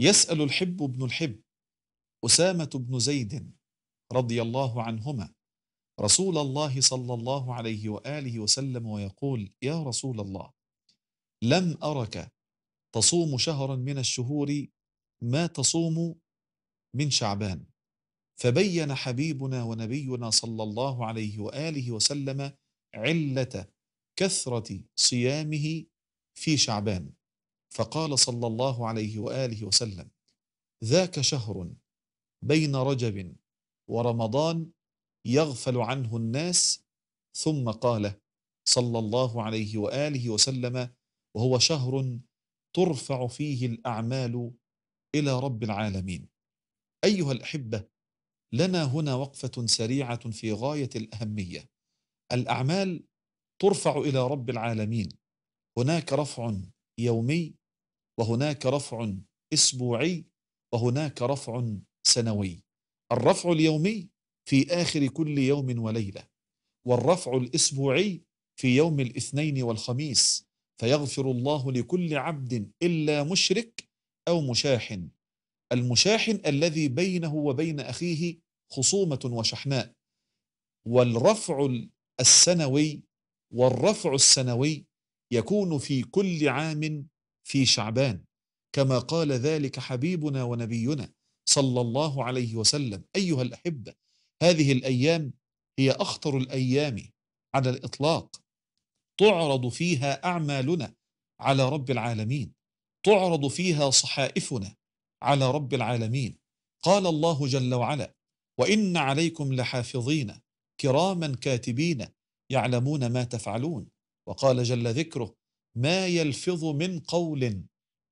يسأل الحب بن الحب أسامة بن زيد رضي الله عنهما رسول الله صلى الله عليه وآله وسلم ويقول يا رسول الله لم أرك تصوم شهرا من الشهور ما تصوم من شعبان فبين حبيبنا ونبينا صلى الله عليه واله وسلم عله كثره صيامه في شعبان فقال صلى الله عليه واله وسلم ذاك شهر بين رجب ورمضان يغفل عنه الناس ثم قال صلى الله عليه واله وسلم وهو شهر ترفع فيه الاعمال الى رب العالمين ايها الاحبه لنا هنا وقفه سريعه في غايه الاهميه الاعمال ترفع الى رب العالمين هناك رفع يومي وهناك رفع اسبوعي وهناك رفع سنوي الرفع اليومي في اخر كل يوم وليله والرفع الاسبوعي في يوم الاثنين والخميس فيغفر الله لكل عبد الا مشرك او مشاحن المشاحن الذي بينه وبين اخيه خصومه وشحناء والرفع السنوي والرفع السنوي يكون في كل عام في شعبان كما قال ذلك حبيبنا ونبينا صلى الله عليه وسلم ايها الاحبه هذه الايام هي اخطر الايام على الاطلاق تعرض فيها اعمالنا على رب العالمين تعرض فيها صحائفنا على رب العالمين قال الله جل وعلا وان عليكم لحافظين كراما كاتبين يعلمون ما تفعلون وقال جل ذكره ما يلفظ من قول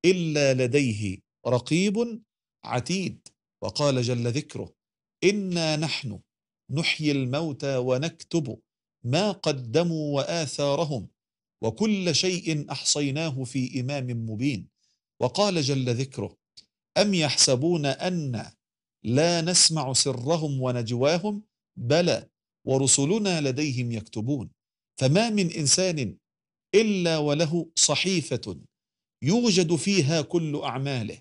إلا لديه رقيب عتيد وقال جل ذكره إنا نحن نحيي الموتى ونكتب ما قدموا وآثارهم وكل شيء أحصيناه في إمام مبين وقال جل ذكره أم يحسبون أن لا نسمع سرهم ونجواهم بلى ورسلنا لديهم يكتبون فما من إنسان إلا وله صحيفة يوجد فيها كل أعماله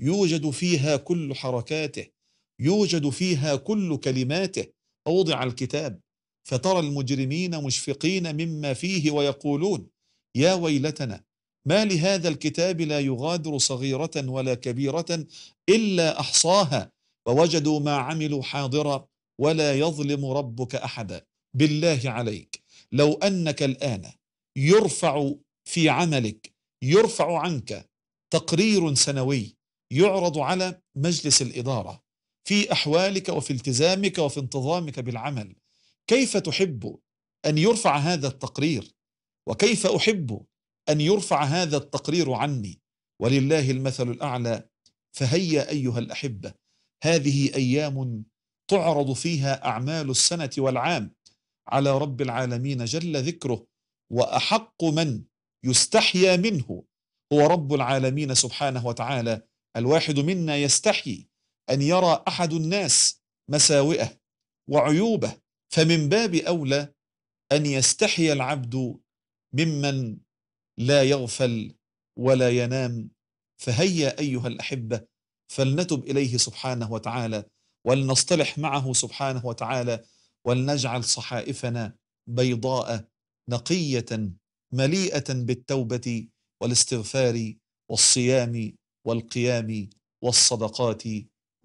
يوجد فيها كل حركاته يوجد فيها كل كلماته أوضع الكتاب فترى المجرمين مشفقين مما فيه ويقولون يا ويلتنا ما لهذا الكتاب لا يغادر صغيرة ولا كبيرة إلا أحصاها ووجدوا ما عملوا حاضرا ولا يظلم ربك أحدا بالله عليك لو أنك الآن يرفع في عملك يرفع عنك تقرير سنوي يعرض على مجلس الاداره في احوالك وفي التزامك وفي انتظامك بالعمل كيف تحب ان يرفع هذا التقرير وكيف احب ان يرفع هذا التقرير عني ولله المثل الاعلى فهيا ايها الاحبه هذه ايام تعرض فيها اعمال السنه والعام على رب العالمين جل ذكره وأحق من يستحيا منه هو رب العالمين سبحانه وتعالى الواحد منا يستحي أن يرى أحد الناس مساوئه وعيوبه فمن باب أولى أن يستحي العبد ممن لا يغفل ولا ينام فهيا أيها الأحبة فلنتب إليه سبحانه وتعالى ولنصطلح معه سبحانه وتعالى ولنجعل صحائفنا بيضاء نقيه مليئه بالتوبه والاستغفار والصيام والقيام والصدقات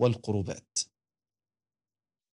والقربات